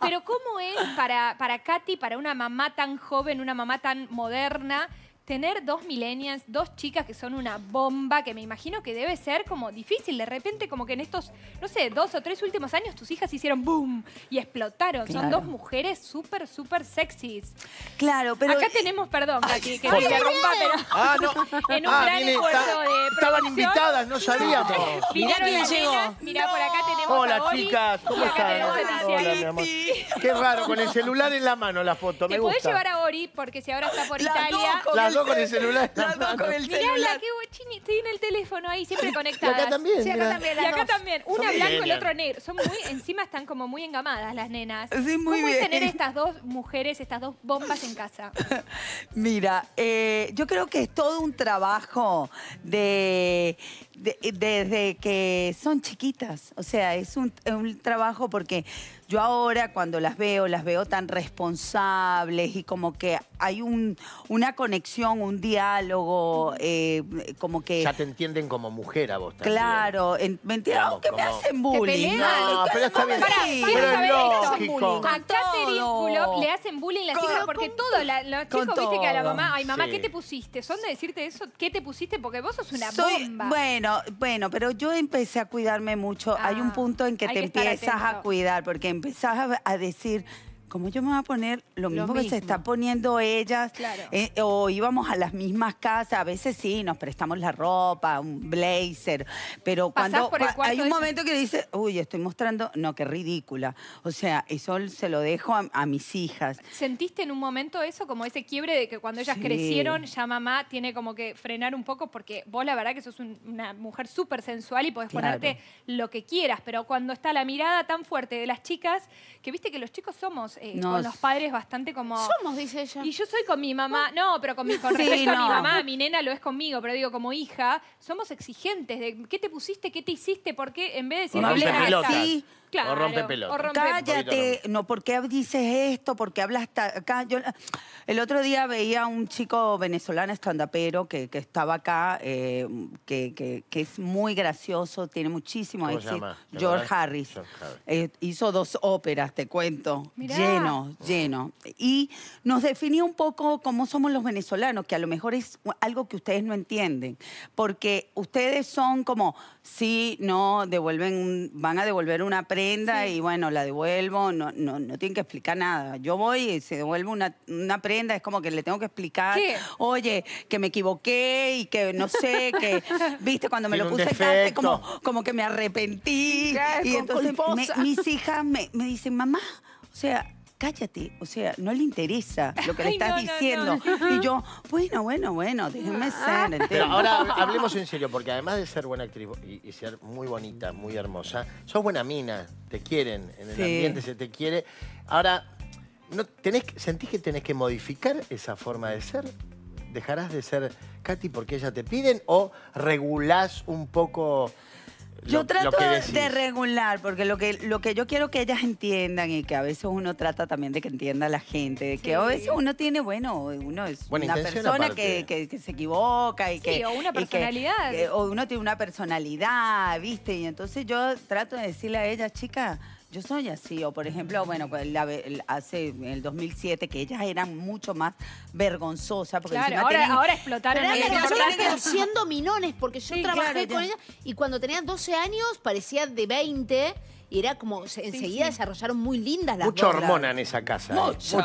Pero ¿cómo es para, para Katy, para una mamá tan joven, una mamá tan moderna, tener dos millennials, dos chicas que son una bomba, que me imagino que debe ser como difícil. De repente, como que en estos, no sé, dos o tres últimos años, tus hijas hicieron boom y explotaron. Son dos mujeres súper, súper sexys. Claro, pero. Acá eh, tenemos, perdón, aquí, que pero. Ah, no. en un ah, gran de Estaban invitadas, no sabíamos. Mirá quién llegó. Mirá, por acá tenemos. Hola, a Hola, chicas, ¿cómo están? Qué raro, con el celular en la mano la foto, me gusta. llevar a porque si ahora está por Italia. Las dos con el celular. Las dos con el la que estoy tiene el teléfono ahí siempre conectado. acá también, Sí, acá también. Y acá también, una blanca blanco y el otro negro. Son muy, encima están como muy engamadas las nenas. Sí, muy ¿Cómo es bien. tener estas dos mujeres, estas dos bombas en casa? Mira, eh, yo creo que es todo un trabajo de, desde que son chiquitas. O sea, es un trabajo porque yo ahora cuando las veo, las veo tan responsables y como que hay un, una conexión, un diálogo, eh, como que... Ya te entienden como mujer a vos también. Claro, ¿me entiendes? Aunque me hacen bullying. No, pero está bien. sí, pero es lógico. Acá este le hacen bullying las hijas porque todo, la, los chicos, viste que a la mamá, ay mamá, ¿qué te pusiste? ¿Son de decirte eso? ¿Qué te pusiste? Porque vos sos una Soy, bomba. Bueno, bueno, pero yo empecé a cuidarme mucho. hay un ah, punto en que te empiezas a cuidar porque Empezaba a decir, ¿cómo yo me voy a poner lo mismo, que se está poniendo ellas? Eh, o íbamos a las mismas casas, a veces sí, nos prestamos la ropa, un blazer, pero cuando hay un momento que dice, uy, estoy mostrando, no, qué ridícula. O sea, eso se lo dejo a, mis hijas. ¿Sentiste en un momento eso, como ese quiebre de que cuando ellas crecieron, ya mamá tiene como que frenar un poco, porque vos la verdad que sos una mujer súper sensual y podés ponerte lo que quieras, pero cuando está la mirada tan fuerte de las chicas, que viste que los chicos somos eh, con los padres bastante como... Somos, dice ella. Y yo soy con mi mamá, ah. no, pero con, mi, con mi mamá, mi nena lo es conmigo, pero digo, como hija, somos exigentes de qué te pusiste, qué te hiciste, por qué, en vez de decir... No hables así. Claro, O rompe Cállate, no, ¿por qué dices esto? ¿Por qué hablas acá? el otro día veía a un chico venezolano estandapero que, que estaba acá, eh, que, es muy gracioso, tiene muchísimo George Harris. Eh, hizo dos óperas, te cuento. Mirá lleno, lleno. Y nos definía un poco cómo somos los venezolanos, que a lo mejor es algo que ustedes no entienden, porque ustedes son como, sí, no, devuelven, van a devolver una prenda y bueno, la devuelvo, no, no, no tienen que explicar nada. Yo voy y se devuelve una, prenda, es como que le tengo que explicar, oye, que me equivoqué y que no sé, que, viste, cuando me lo puse tarde, como, como que me arrepentí. Y entonces mis hijas me dicen, mamá, o sea, cállate, o sea, no le interesa lo que le estás diciendo. Y yo, bueno, bueno, bueno, déjeme ah. ser. Pero ahora hablemos en serio, porque además de ser buena actriz y, ser muy bonita, muy hermosa, sos buena mina, te quieren, en el ambiente se te quiere. Ahora, ¿no tenés, ¿sentís que tenés que modificar esa forma de ser? ¿Dejarás de ser Katy porque ella te piden o regulás un poco yo trato de regular, porque lo que, lo que yo quiero que ellas entiendan y que a veces uno trata también de que entienda la gente, que a veces uno tiene, bueno, uno es una persona que, que, se equivoca y que... o una personalidad. o uno tiene una personalidad, ¿viste? Y entonces yo trato de decirle a ellas, chica, yo soy así, o por ejemplo, bueno, pues, hace el 2007 que ellas eran mucho más vergonzosas. Porque ahora, ahora explotaron. Pero eran porque yo trabajé con ellas y cuando tenían 12 años parecía de 20 era como se- enseguida desarrollaron muy lindas las Mucha hormona en esa casa. Eh. Mucha,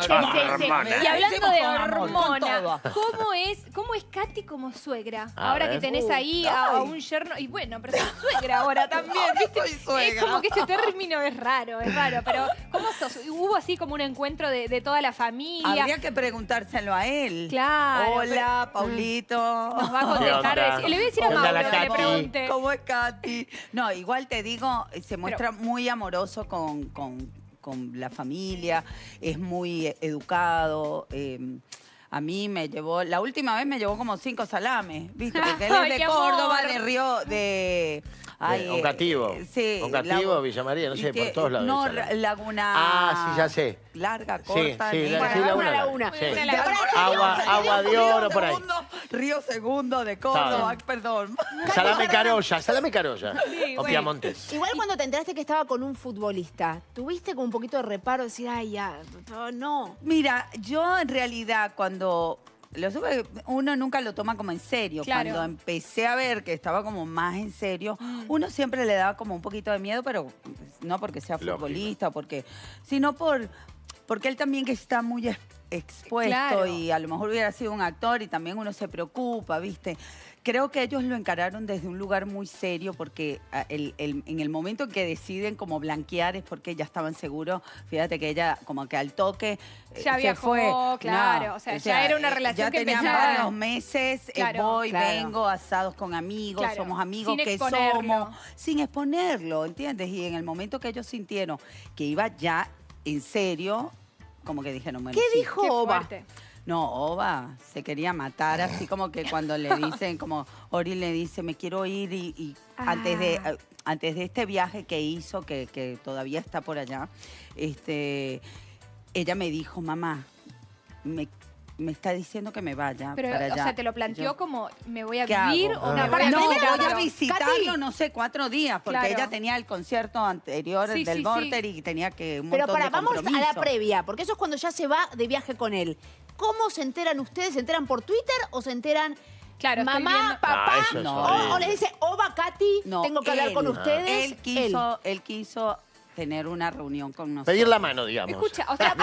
hormona. Y hablando de hormona, ¿cómo es, ¿cómo es Katy como suegra? ahora que tenés uh, ahí a, un yerno. Y bueno, pero soy suegra ahora también, ¿viste? soy suegra. Es como que este término es raro, es raro. Pero Hubo así como un encuentro de, toda la familia. Habría que preguntárselo a él. Claro. Hola, mm, Paulito. Nos va a contestar. Le voy a decir a Mauro le pregunte. ¿Cómo es Katy? No, igual te digo, se muestra muy amoroso con, la familia, es muy e, educado. Em, a mí me llevó, la última vez me llevó como cinco salames, ¿viste? Porque él de Córdoba, de Río, de Ay, Ocativo, eh, eh, sí. Villa María, no sé, por todos lados. No, Laguna. Ah, sí, ya sé. Larga, corta. sí, la, Laguna Laguna, Agua, agua de oro por ahí. Río Segundo de Córdoba, perdón. Salame Carolla, Salame Carolla. o Piamontes. Igual cuando te enteraste que estaba con un futbolista, ¿tuviste como un poquito de reparo? Decir, ay, ya, no. Mira, yo en realidad cuando lo supe, uno nunca lo toma como en serio. Cuando empecé a ver que estaba como más en serio, uno siempre le daba como un poquito de miedo, pero no porque sea futbolista, porque, sino por, porque él también que está muy expuesto y a lo mejor hubiera sido un actor y también uno se preocupa, ¿viste? Creo que ellos lo encararon desde un lugar muy serio porque ah, en el momento en que deciden como blanquear es porque ya estaban seguros. Fíjate que ella como que al toque eh, Ya fue. claro, o sea, ya era una eh, relación que tenían varios meses, eh, voy, vengo, asados con amigos, somos amigos que somos sin exponerlo, ¿entiendes? Y en el momento que ellos sintieron que iba ya en serio, como que dijeron, bueno, ¿Qué dijo Oba? No, Oba se quería matar, así como que cuando le dicen, como Ori le dice, me quiero ir y, antes, de, ah. eh, antes de este viaje que hizo, que, que todavía está por allá, este, ella me dijo, mamá, me me está diciendo que me vaya Pero, para allá. o sea, te lo planteó como, me voy a vivir ah. o No, voy a visitarlo, no sé, cuatro días, porque ella tenía el concierto anterior del sí, y tenía que un Pero para, vamos a la previa, porque eso es cuando ya se va de viaje con él. ¿Cómo se enteran ustedes? ¿Se enteran por Twitter o se enteran Claro, mamá, papá? Ah, o, les dice, Oba, Katy, tengo que hablar con ustedes. Él quiso, él. quiso tener una reunión con nosotros. Pedir la mano, digamos. Escucha, o sea,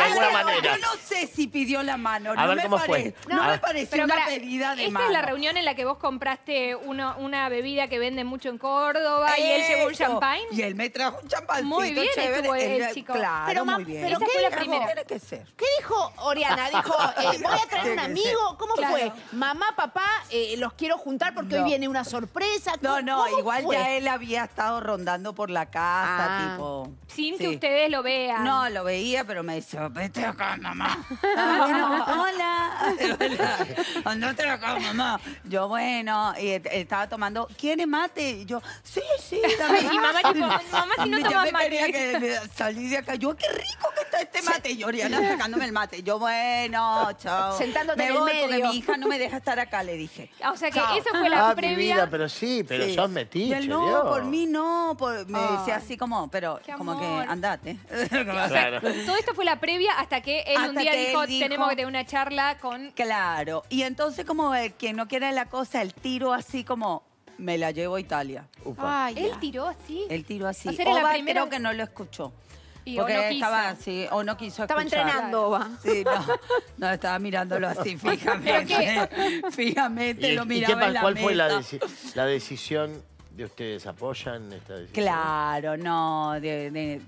Yo no sé si pidió la mano. A no ver me cómo fue. No, me pareció una pedida de esta mano. Esta es la reunión en la que vos compraste una bebida que vende mucho en Córdoba y él llevó un champagne. Y él me trajo un champancito Muy bien chévere. estuvo el, chico. Claro, pero, muy bien. Pero ¿qué fue la primera? Tiene que ser. ¿Qué dijo Oriana? Dijo, eh, voy a traer un amigo. ¿Cómo fue? Mamá, papá, eh, los quiero juntar porque hoy viene una sorpresa. No, no, igual ya él había estado rondando por la casa, ah. tipo sin que ustedes lo vean. No, lo veía, pero me dice, vete acá, mamá. Ah, hola. Hola. Andate acá, mamá. Yo, bueno, y estaba tomando, ¿quiere mate? Y yo, sí, sí, también. Y mamá, tipo, mamá, si no tomas mate. Yo me quería que salí de acá. Yo, qué rico que este mate. Y Oriana sacándome el mate. Yo, bueno, chao. Sentándote me en el porque mi hija no me deja estar acá, le dije. Ah, o sea que eso fue la ah, previa. pero sí, pero sos Y no, por mí no. me dice así como, pero como que andate. todo esto fue la previa hasta que él un día dijo, tenemos que tener una charla con... Claro. Y entonces como quien no quiere la cosa, el tiro así como, me la llevo a Italia. Upa. Él tiró así. El tiro así. O creo que no lo escuchó. Porque o estaba, así, o no quiso Estaba entrenando, va. Sí, no, no, estaba mirándolo así, fijamente. Fijamente lo miraba qué, en ¿Cuál fue la, decisión de ustedes? ¿Apoyan esta decisión? Claro, no,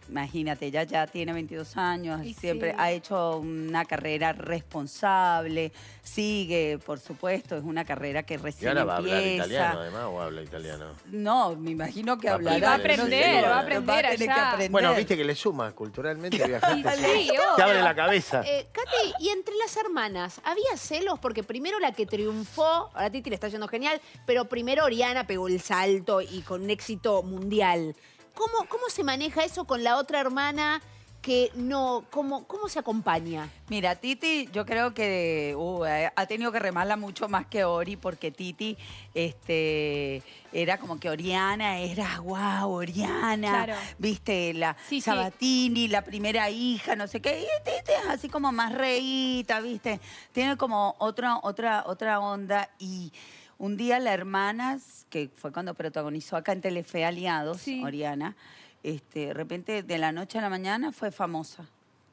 imagínate, ya ya tiene 22 años, siempre ha hecho una carrera responsable, sigue, por supuesto, es una carrera que recién empieza. va a hablar italiano además o habla italiano? No, me imagino que va hablará. Y va a aprender, va a aprender a tener allá. Que Bueno, viste que le suma culturalmente viajante. sí, te abre la cabeza. Eh, Katy, y entre las hermanas, ¿había celos? Porque primero la que triunfó, ahora Titi le está yendo genial, pero primero Oriana pegó el salto y con un éxito mundial. ¿Cómo, cómo se maneja eso con la otra hermana? que no, ¿cómo, cómo se acompaña? Mira, Titi, yo creo que uh, eh, ha tenido que remarla mucho más que Ori, porque Titi este, era como que Oriana era, wow, Oriana, viste, la Sabatini, la primera hija, no sé qué, Titi así como más reíta, viste, tiene como otra, otra, otra onda y... Un día la hermana, que fue cuando protagonizó acá en Telefe Aliados, Oriana, este, de repente de la noche a la mañana fue famosa.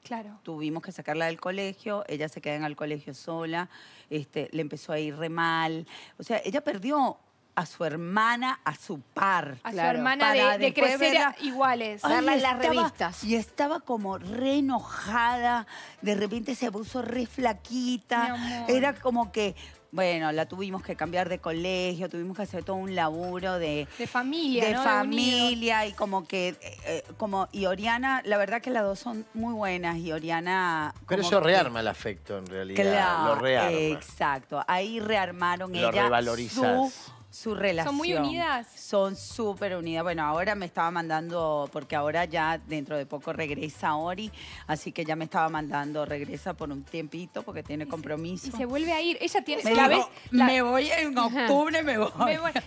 Claro. Tuvimos que sacarla del colegio, ella se quedó en el colegio sola, este, le empezó a ir re mal. O sea, ella perdió a su hermana, a su par. A su hermana de, crecer iguales. las revistas. Y estaba como re enojada, de repente se puso re flaquita. Era como que bueno, la tuvimos que cambiar de colegio, tuvimos que hacer todo un laburo de... De familia, De familia y como que... Eh, eh, como, y Oriana, la verdad que las dos son muy buenas y Oriana... Pero eso rearma el afecto en realidad, claro, lo rearma. Exacto, ahí rearmaron lo revalorizas su relación. ¿Son muy unidas? Son súper unidas. Bueno, ahora me estaba mandando, porque ahora ya dentro de poco regresa Ori, así que ya me estaba mandando, regresa por un tiempito porque tiene compromiso. Y se, vuelve a ir. Ella tiene... Me, la vez, me voy en octubre, me voy.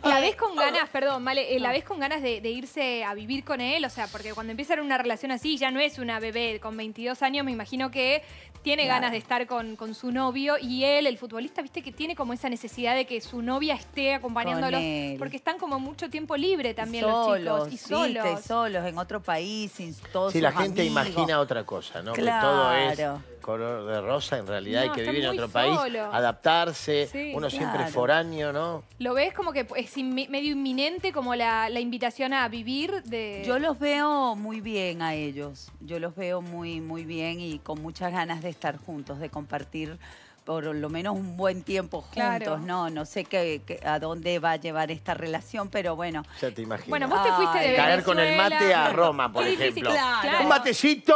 La vez eh, con ganas, perdón, vale la vez con ganas de, irse a vivir con él, o sea, porque cuando empiezan una relación así, ya no es una bebé con 22 años, me imagino que tiene ganas de estar con, con su novio y él, el futbolista, viste que tiene como esa necesidad de que su novia esté acompañando porque están como mucho tiempo libre también los chicos. Y solos. solos, en otro país, sin todos Sí, la gente imagina otra cosa, ¿no? Que todo es color de rosa, en realidad hay que vivir en otro país, adaptarse, uno siempre es foráneo, ¿no? Lo ves como que es medio inminente como la, la, invitación a vivir de... Yo los veo muy bien a ellos, yo los veo muy, muy bien y con muchas ganas de estar juntos, de compartir por lo menos un buen tiempo juntos, ¿no? No sé qué, a dónde va a llevar esta relación, pero bueno. Ya te imagino. Bueno, vos te fuiste de Venezuela. Caer con el mate a Roma, por ejemplo. Un matecito.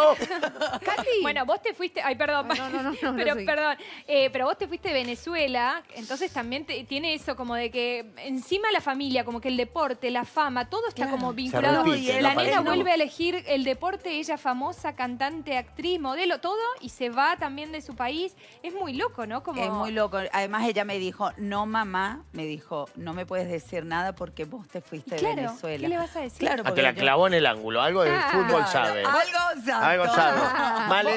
Casi. Bueno, vos te fuiste... Ay, perdón. No, no, pero, perdón. Eh, pero vos te fuiste de Venezuela, entonces también tiene eso como de que encima la familia, como que el deporte, la fama, todo está como vinculado. la nena vuelve a elegir el deporte, ella famosa, cantante, actriz, modelo, todo, y se va también de su país. Es muy loco es muy loco. Además, ella me dijo, no, mamá, me dijo, no me puedes decir nada porque vos te fuiste de Venezuela. ¿Qué le vas a decir? Claro, porque la clavó en el ángulo. Algo del fútbol sabe. Algo sabe. Algo sabe. ¿Vale?